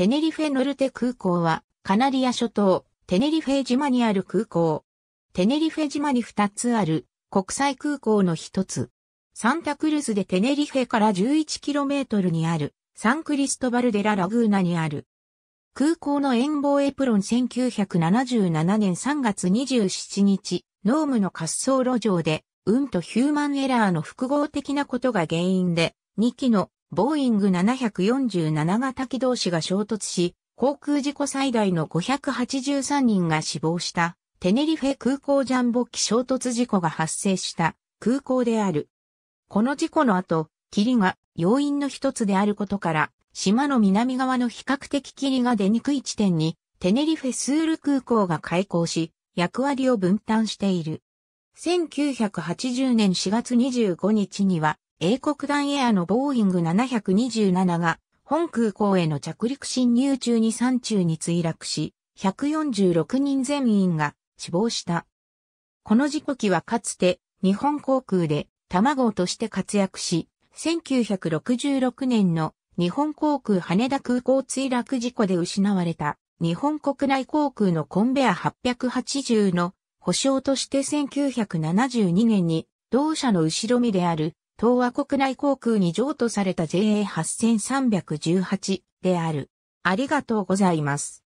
テネリフェノルテ空港は、カナリア諸島、テネリフェ島にある空港。テネリフェ島に2つある、国際空港の一つ。サンタクルスでテネリフェから 11km にある、サンクリストバルデラ・ラグーナにある。空港の遠望エプロン1977年3月27日、ノームの滑走路上で、運とヒューマンエラーの複合的なことが原因で、2機のボーイング747型機同士が衝突し、航空事故最大の583人が死亡したテネリフェ空港ジャンボ機衝突事故が発生した空港である。この事故の後、霧が要因の一つであることから、島の南側の比較的霧が出にくい地点に、テネリフェスール空港が開港し、役割を分担している。1980年4月25日には、英国団エアのボーイング727が、本空港への着陸侵入中に山中に墜落し、146人全員が死亡した。この事故機はかつて日本航空で卵として活躍し、1966年の日本航空羽田空港墜落事故で失われた日本国内航空のコンベア880の保証として1972年に同社の後ろ身である東亜国内航空に譲渡された JA8318 である。ありがとうございます。